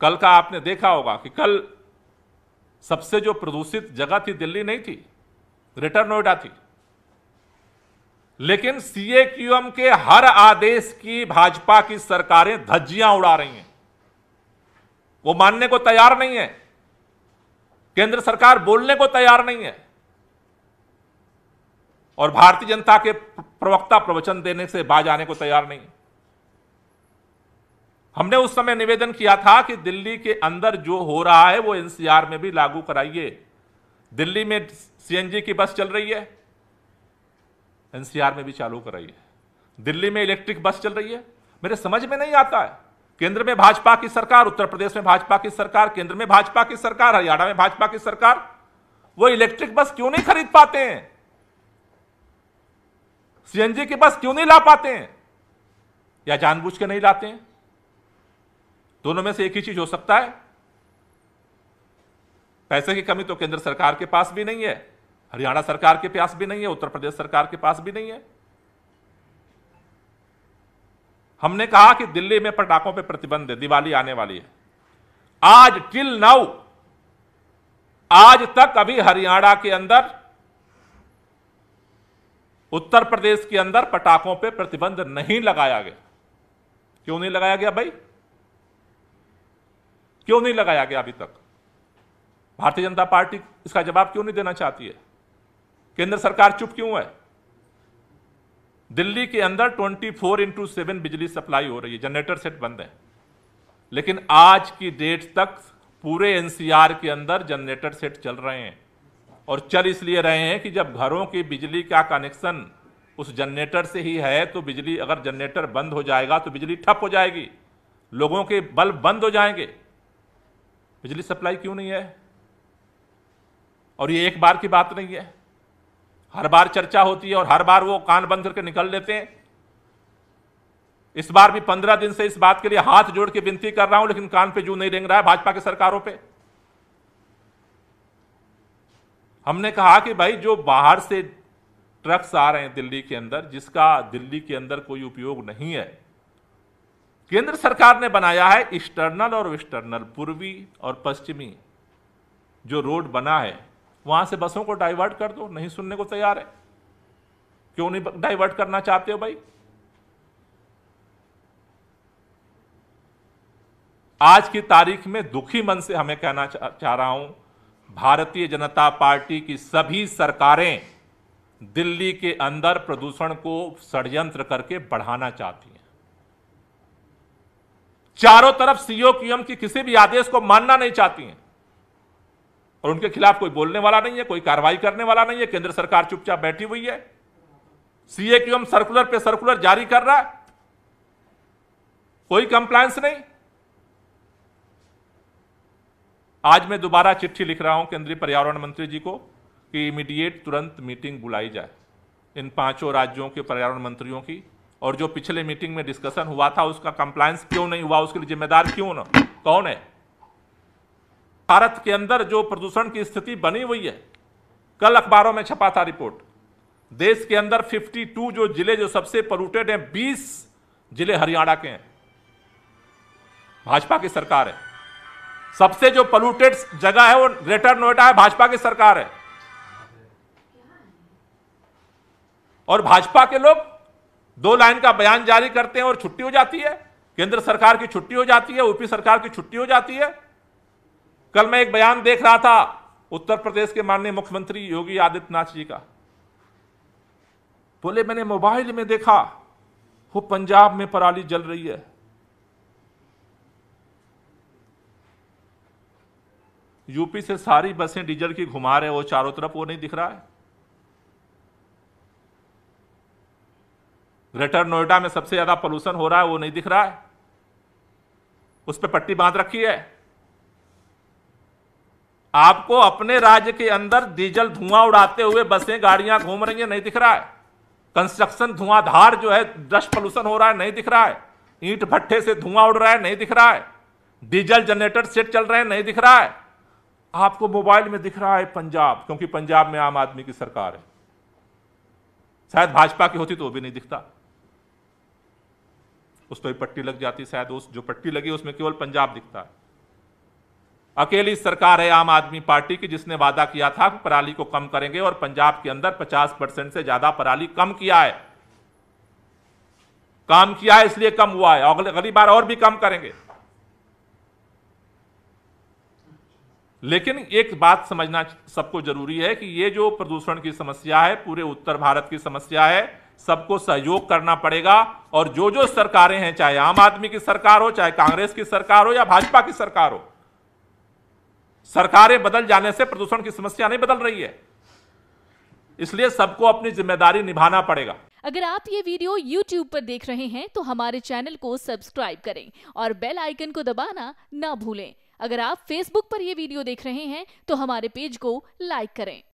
कल का आपने देखा होगा कि कल सबसे जो प्रदूषित जगह थी दिल्ली नहीं थी ग्रेटर नोएडा थी लेकिन सीएक्यूएम के हर आदेश की भाजपा की सरकारें धज्जियां उड़ा रही हैं वो मानने को तैयार नहीं है केंद्र सरकार बोलने को तैयार नहीं है और भारतीय जनता के प्रवक्ता प्रवचन देने से बाज आने को तैयार नहीं है हमने उस समय निवेदन किया था कि दिल्ली के अंदर जो हो रहा है वो एनसीआर में भी लागू कराइए दिल्ली में सीएनजी की बस चल रही है एनसीआर में भी चालू कराइए दिल्ली में इलेक्ट्रिक बस चल रही है मेरे समझ में नहीं आता है केंद्र में भाजपा की सरकार उत्तर प्रदेश में भाजपा की सरकार केंद्र में भाजपा की सरकार हरियाणा में भाजपा की सरकार वो इलेक्ट्रिक बस क्यों नहीं खरीद पाते हैं सीएनजी की बस क्यों नहीं ला पाते हैं या जानबूझ के नहीं लाते हैं दोनों में से एक ही चीज हो सकता है पैसे की कमी तो केंद्र सरकार के पास भी नहीं है हरियाणा सरकार के पास भी नहीं है उत्तर प्रदेश सरकार के पास भी नहीं है हमने कहा कि दिल्ली में पटाखों पर प्रतिबंध है दिवाली आने वाली है आज टिल नाउ आज तक अभी हरियाणा के अंदर उत्तर प्रदेश के अंदर पटाखों पर प्रतिबंध नहीं लगाया गया क्यों नहीं लगाया गया भाई क्यों नहीं लगाया गया अभी तक भारतीय जनता पार्टी इसका जवाब क्यों नहीं देना चाहती है केंद्र सरकार चुप क्यों है दिल्ली के अंदर 24 फोर इंटू सेवन बिजली सप्लाई हो रही है जनरेटर सेट बंद है लेकिन आज की डेट तक पूरे एनसीआर के अंदर जनरेटर सेट चल रहे हैं और चल इसलिए रहे हैं कि जब घरों की बिजली का कनेक्शन उस जनरेटर से ही है तो बिजली अगर जनरेटर बंद हो जाएगा तो बिजली ठप हो जाएगी लोगों के बल्ब बंद हो जाएंगे बिजली सप्लाई क्यों नहीं है और ये एक बार की बात नहीं है हर बार चर्चा होती है और हर बार वो कान बंद करके निकल लेते हैं इस बार भी पंद्रह दिन से इस बात के लिए हाथ जोड़ के विनती कर रहा हूं लेकिन कान पे जू नहीं रेंग रहा है भाजपा की सरकारों पे हमने कहा कि भाई जो बाहर से ट्रक्स आ रहे हैं दिल्ली के अंदर जिसका दिल्ली के अंदर कोई उपयोग नहीं है केंद्र सरकार ने बनाया है एक्सटर्नल और वेस्टर्नल पूर्वी और पश्चिमी जो रोड बना है वहां से बसों को डाइवर्ट कर दो नहीं सुनने को तैयार है क्यों नहीं डाइवर्ट करना चाहते हो भाई आज की तारीख में दुखी मन से हमें कहना चाह रहा हूं भारतीय जनता पार्टी की सभी सरकारें दिल्ली के अंदर प्रदूषण को षडयंत्र करके बढ़ाना चाहती हैं चारों तरफ सीओ क्यूएम की किसी भी आदेश को मानना नहीं चाहती हैं और उनके खिलाफ कोई बोलने वाला नहीं है कोई कार्रवाई करने वाला नहीं है केंद्र सरकार चुपचाप बैठी हुई है सीए क्यूएम सर्कुलर पे सर्कुलर जारी कर रहा है कोई कंप्लायंस नहीं आज मैं दोबारा चिट्ठी लिख रहा हूं केंद्रीय पर्यावरण मंत्री जी को कि इमीडिएट तुरंत मीटिंग बुलाई जाए इन पांचों राज्यों के पर्यावरण मंत्रियों की और जो पिछले मीटिंग में डिस्कशन हुआ था उसका कंप्लायंस क्यों नहीं हुआ उसके लिए जिम्मेदार क्यों ना कौन है भारत के अंदर जो प्रदूषण की स्थिति बनी हुई है कल अखबारों में छपा था रिपोर्ट देश के अंदर 52 जो जिले जो सबसे पोलूटेड हैं 20 जिले हरियाणा के हैं भाजपा की सरकार है सबसे जो पोलूटेड जगह है वो ग्रेटर नोएडा है भाजपा की सरकार है और भाजपा के लोग दो लाइन का बयान जारी करते हैं और छुट्टी हो जाती है केंद्र सरकार की छुट्टी हो जाती है यूपी सरकार की छुट्टी हो जाती है कल मैं एक बयान देख रहा था उत्तर प्रदेश के माननीय मुख्यमंत्री योगी आदित्यनाथ जी का बोले मैंने मोबाइल में देखा वो पंजाब में पराली जल रही है यूपी से सारी बसें डीजल की घुमा रहे हैं वो चारों तरफ वो नहीं दिख रहा है ग्रेटर नोएडा में सबसे ज़्यादा पोल्यूशन हो रहा है वो नहीं दिख रहा है उस पर पट्टी बांध रखी है आपको अपने राज्य के अंदर डीजल धुआं उड़ाते हुए बसें गाड़ियां घूम रही हैं नहीं दिख रहा है कंस्ट्रक्शन धुआंधार जो है डस्ट पोल्यूशन हो रहा है नहीं दिख रहा है ईंट भट्ठे से धुआं उड़ रहा है नहीं दिख रहा है डीजल जनरेटर सेट चल रहे हैं नहीं दिख रहा है आपको मोबाइल में दिख रहा है पंजाब क्योंकि पंजाब में आम आदमी की सरकार है शायद भाजपा की होती तो वो भी नहीं दिखता उस पर भी पट्टी लग जाती शायद उस जो पट्टी लगी उसमें केवल पंजाब दिखता है अकेली सरकार है आम आदमी पार्टी की जिसने वादा किया था कि पराली को कम करेंगे और पंजाब के अंदर 50 परसेंट से ज्यादा पराली कम किया है काम किया है इसलिए कम हुआ है अगली बार और भी कम करेंगे लेकिन एक बात समझना सबको जरूरी है कि ये जो प्रदूषण की समस्या है पूरे उत्तर भारत की समस्या है सबको सहयोग करना पड़ेगा और जो जो सरकारें हैं चाहे आम आदमी की सरकार हो चाहे कांग्रेस की सरकार हो या भाजपा की सरकार हो सरकारें बदल जाने से प्रदूषण की समस्या नहीं बदल रही है इसलिए सबको अपनी जिम्मेदारी निभाना पड़ेगा अगर आप ये वीडियो YouTube पर देख रहे हैं तो हमारे चैनल को सब्सक्राइब करें और बेल आइकन को दबाना ना भूलें अगर आप Facebook पर यह वीडियो देख रहे हैं तो हमारे पेज को लाइक करें